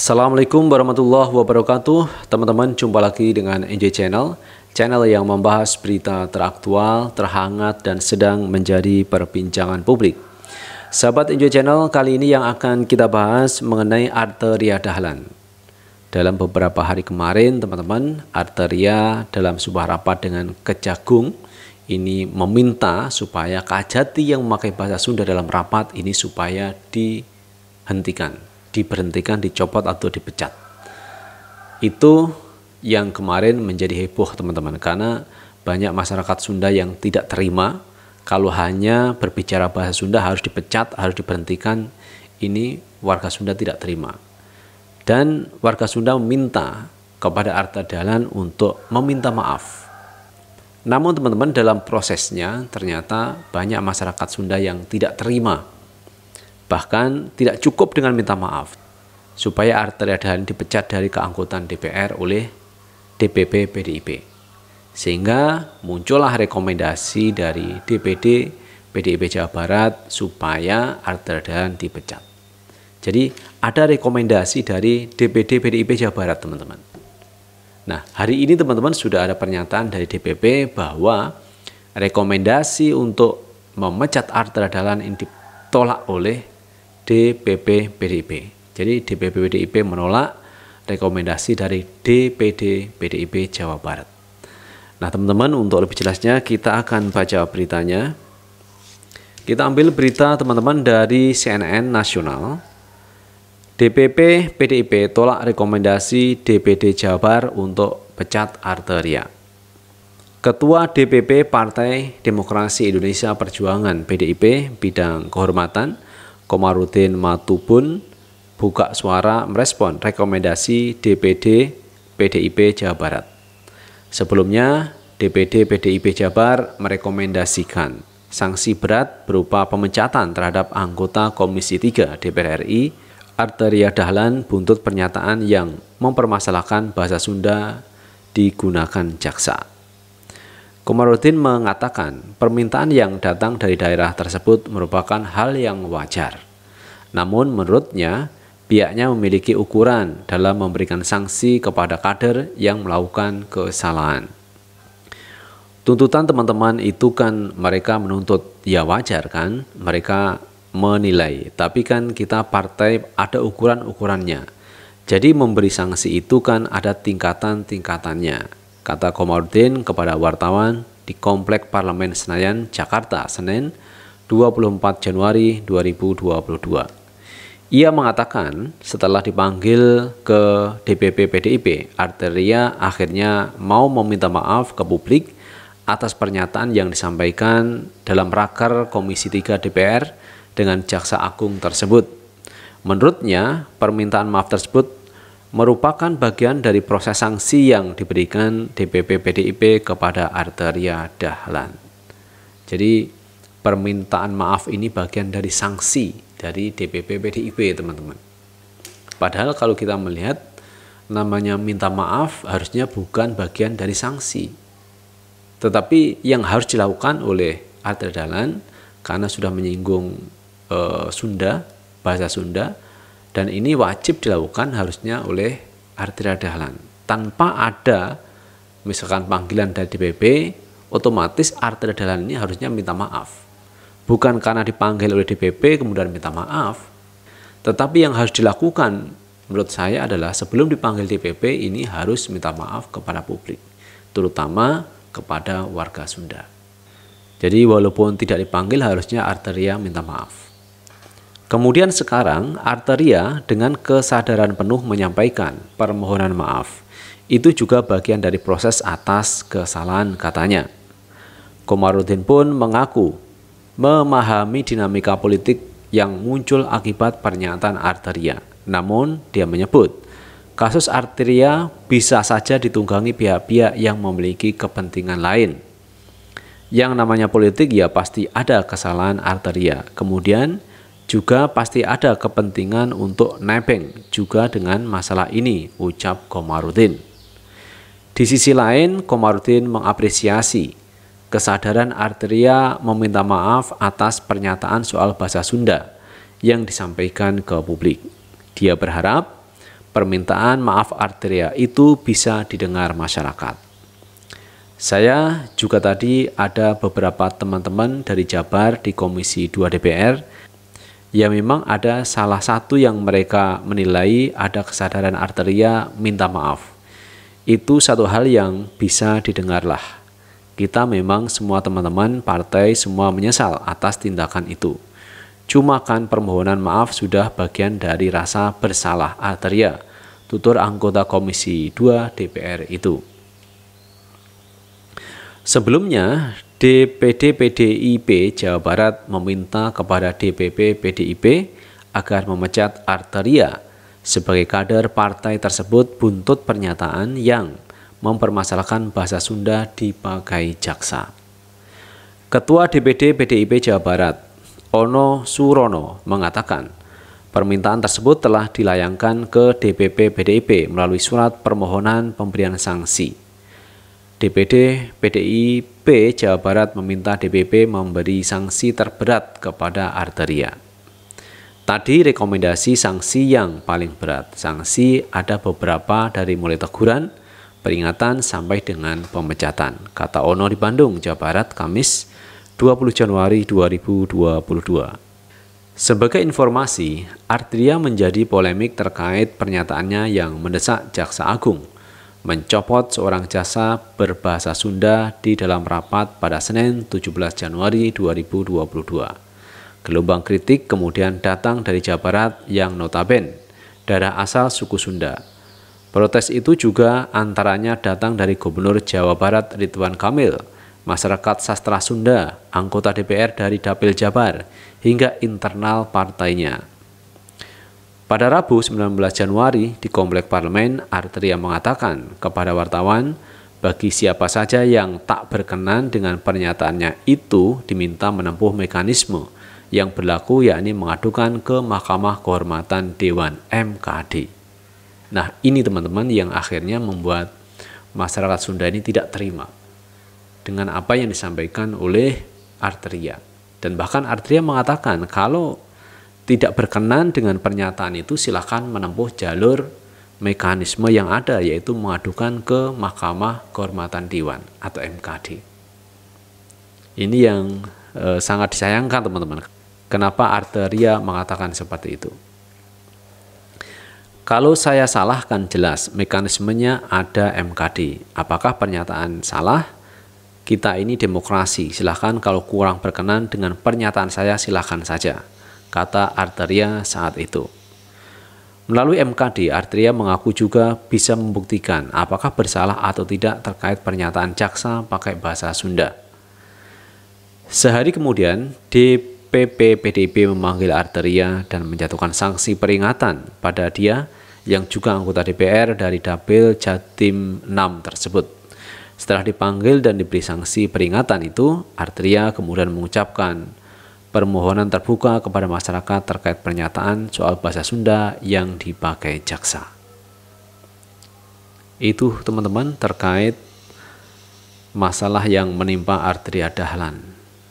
Assalamualaikum warahmatullahi wabarakatuh Teman-teman jumpa lagi dengan NJ Channel Channel yang membahas berita teraktual, terhangat dan sedang menjadi perbincangan publik Sahabat NJ Channel kali ini yang akan kita bahas mengenai arteria dahlan Dalam beberapa hari kemarin teman-teman Arteria dalam sebuah rapat dengan Kejagung ini meminta supaya Kajati yang memakai bahasa Sunda dalam rapat ini supaya dihentikan diberhentikan, dicopot atau dipecat. Itu yang kemarin menjadi heboh teman-teman karena banyak masyarakat Sunda yang tidak terima kalau hanya berbicara bahasa Sunda harus dipecat, harus diberhentikan. Ini warga Sunda tidak terima. Dan warga Sunda meminta kepada Arta Dalan untuk meminta maaf. Namun teman-teman dalam prosesnya ternyata banyak masyarakat Sunda yang tidak terima Bahkan tidak cukup dengan minta maaf, supaya Arteria Dahlan dipecat dari keanggotaan DPR oleh DPP PDIP. Sehingga muncullah rekomendasi dari DPD PDIP Jawa Barat supaya Arteria Dahlan dipecat. Jadi ada rekomendasi dari DPD PDIP Jawa Barat teman-teman. Nah hari ini teman-teman sudah ada pernyataan dari DPP bahwa rekomendasi untuk memecat Arteria Dahlan ini ditolak oleh DPP PDIP. Jadi DPP PDIP menolak rekomendasi dari DPD PDIP Jawa Barat. Nah, teman-teman, untuk lebih jelasnya kita akan baca beritanya. Kita ambil berita teman-teman dari CNN Nasional. DPP PDIP tolak rekomendasi DPD Jabar untuk pecat arteria. Ketua DPP Partai Demokrasi Indonesia Perjuangan PDIP bidang kehormatan Komarudin Matubun buka suara merespon rekomendasi DPD PDIP Jawa Barat. Sebelumnya, DPD PDIP Jabar merekomendasikan sanksi berat berupa pemecatan terhadap anggota Komisi 3 DPR RI Arteria Dahlan buntut pernyataan yang mempermasalahkan bahasa Sunda digunakan jaksa. Komarudin mengatakan permintaan yang datang dari daerah tersebut merupakan hal yang wajar. Namun menurutnya pihaknya memiliki ukuran dalam memberikan sanksi kepada kader yang melakukan kesalahan. Tuntutan teman-teman itu kan mereka menuntut, ya wajar kan mereka menilai, tapi kan kita partai ada ukuran-ukurannya. Jadi memberi sanksi itu kan ada tingkatan-tingkatannya kata Komarudin kepada wartawan di Komplek Parlemen Senayan, Jakarta, Senin 24 Januari 2022. Ia mengatakan setelah dipanggil ke DPP PDIP, Arteria akhirnya mau meminta maaf ke publik atas pernyataan yang disampaikan dalam raker Komisi 3 DPR dengan Jaksa Agung tersebut. Menurutnya, permintaan maaf tersebut merupakan bagian dari proses sanksi yang diberikan DPP PDIP kepada Arteria Dahlan. Jadi permintaan maaf ini bagian dari sanksi dari DPP PDIP teman-teman. Padahal kalau kita melihat namanya minta maaf harusnya bukan bagian dari sanksi. Tetapi yang harus dilakukan oleh Arteria Dahlan karena sudah menyinggung eh, Sunda, bahasa Sunda, dan ini wajib dilakukan harusnya oleh arteria dahlan. Tanpa ada misalkan panggilan dari DPP, otomatis arteria dahlan ini harusnya minta maaf. Bukan karena dipanggil oleh DPP kemudian minta maaf, tetapi yang harus dilakukan menurut saya adalah sebelum dipanggil DPP ini harus minta maaf kepada publik, terutama kepada warga Sunda. Jadi walaupun tidak dipanggil harusnya arteria minta maaf. Kemudian sekarang Arteria dengan kesadaran penuh menyampaikan permohonan maaf. Itu juga bagian dari proses atas kesalahan katanya. Komarudin pun mengaku memahami dinamika politik yang muncul akibat pernyataan Arteria. Namun dia menyebut kasus Arteria bisa saja ditunggangi pihak-pihak yang memiliki kepentingan lain. Yang namanya politik ya pasti ada kesalahan Arteria. Kemudian juga pasti ada kepentingan untuk nebeng juga dengan masalah ini, ucap Komarudin. Di sisi lain, Komarudin mengapresiasi kesadaran Arteria meminta maaf atas pernyataan soal bahasa Sunda yang disampaikan ke publik. Dia berharap permintaan maaf Arteria itu bisa didengar masyarakat. Saya juga tadi ada beberapa teman-teman dari Jabar di Komisi 2 DPR ya memang ada salah satu yang mereka menilai ada kesadaran arteria minta maaf. Itu satu hal yang bisa didengarlah. Kita memang semua teman-teman partai semua menyesal atas tindakan itu. Cuma kan permohonan maaf sudah bagian dari rasa bersalah arteria, tutur anggota Komisi 2 DPR itu. Sebelumnya, DPD PDIP Jawa Barat meminta kepada DPP PDIP agar memecat Arteria sebagai kader partai tersebut buntut pernyataan yang mempermasalahkan bahasa Sunda dipakai jaksa. Ketua DPD PDIP Jawa Barat, Ono Surono, mengatakan permintaan tersebut telah dilayangkan ke DPP PDIP melalui surat permohonan pemberian sanksi. DPD PDIP Jawa Barat meminta DPP memberi sanksi terberat kepada Arteria. Tadi rekomendasi sanksi yang paling berat. Sanksi ada beberapa dari mulai teguran, peringatan sampai dengan pemecatan. Kata Ono di Bandung, Jawa Barat, Kamis 20 Januari 2022. Sebagai informasi, Arteria menjadi polemik terkait pernyataannya yang mendesak Jaksa Agung – mencopot seorang jasa berbahasa Sunda di dalam rapat pada Senin 17 Januari 2022. Gelombang kritik kemudian datang dari Jawa Barat yang notaben darah asal suku Sunda. Protes itu juga antaranya datang dari Gubernur Jawa Barat Ridwan Kamil, masyarakat sastra Sunda, anggota DPR dari Dapil Jabar, hingga internal partainya. Pada Rabu 19 Januari di Komplek Parlemen, Arteria mengatakan kepada wartawan, bagi siapa saja yang tak berkenan dengan pernyataannya itu diminta menempuh mekanisme yang berlaku yakni mengadukan ke Mahkamah Kehormatan Dewan MKD. Nah ini teman-teman yang akhirnya membuat masyarakat Sunda ini tidak terima dengan apa yang disampaikan oleh Arteria. Dan bahkan Arteria mengatakan kalau tidak berkenan dengan pernyataan itu silahkan menempuh jalur mekanisme yang ada yaitu mengadukan ke Mahkamah Kehormatan Dewan atau MKD. Ini yang e, sangat disayangkan teman-teman. Kenapa Arteria mengatakan seperti itu? Kalau saya salah kan jelas mekanismenya ada MKD. Apakah pernyataan salah? Kita ini demokrasi, silahkan kalau kurang berkenan dengan pernyataan saya silahkan saja kata Arteria saat itu. Melalui MKD, Arteria mengaku juga bisa membuktikan apakah bersalah atau tidak terkait pernyataan jaksa pakai bahasa Sunda. Sehari kemudian, DPP PDIP memanggil Arteria dan menjatuhkan sanksi peringatan pada dia yang juga anggota DPR dari Dapil Jatim 6 tersebut. Setelah dipanggil dan diberi sanksi peringatan itu, Arteria kemudian mengucapkan, permohonan terbuka kepada masyarakat terkait pernyataan soal bahasa Sunda yang dipakai jaksa. Itu teman-teman terkait masalah yang menimpa Artria Dahlan.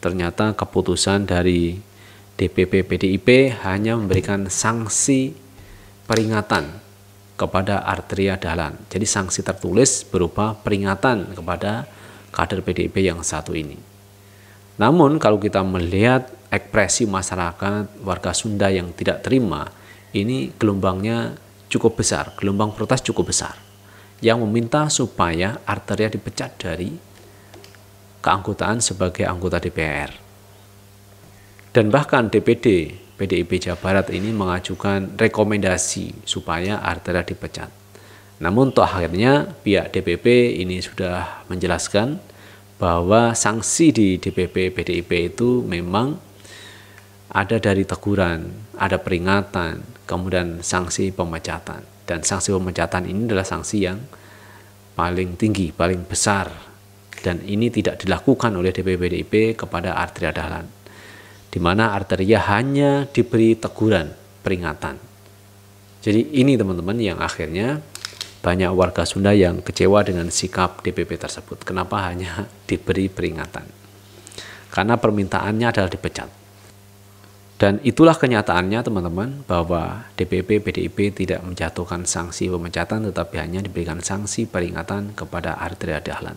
Ternyata keputusan dari DPP PDIP hanya memberikan sanksi peringatan kepada Artria Dahlan. Jadi sanksi tertulis berupa peringatan kepada kader PDIP yang satu ini. Namun kalau kita melihat ekspresi masyarakat warga Sunda yang tidak terima, ini gelombangnya cukup besar, gelombang protes cukup besar yang meminta supaya Arteria dipecat dari keanggotaan sebagai anggota DPR. Dan bahkan DPD PDIP Jawa Barat ini mengajukan rekomendasi supaya Arteria dipecat. Namun toh akhirnya pihak DPP ini sudah menjelaskan bahwa sanksi di DPP PDIP itu memang ada dari teguran, ada peringatan, kemudian sanksi pemecatan. Dan sanksi pemecatan ini adalah sanksi yang paling tinggi, paling besar. Dan ini tidak dilakukan oleh DPP PDIP kepada Arteria Dahlan. Di mana Arteria hanya diberi teguran, peringatan. Jadi ini teman-teman yang akhirnya banyak warga Sunda yang kecewa dengan sikap DPP tersebut. Kenapa hanya diberi peringatan? Karena permintaannya adalah dipecat. Dan itulah kenyataannya teman-teman bahwa DPP PDIP tidak menjatuhkan sanksi pemecatan tetapi hanya diberikan sanksi peringatan kepada Arteria Dahlan.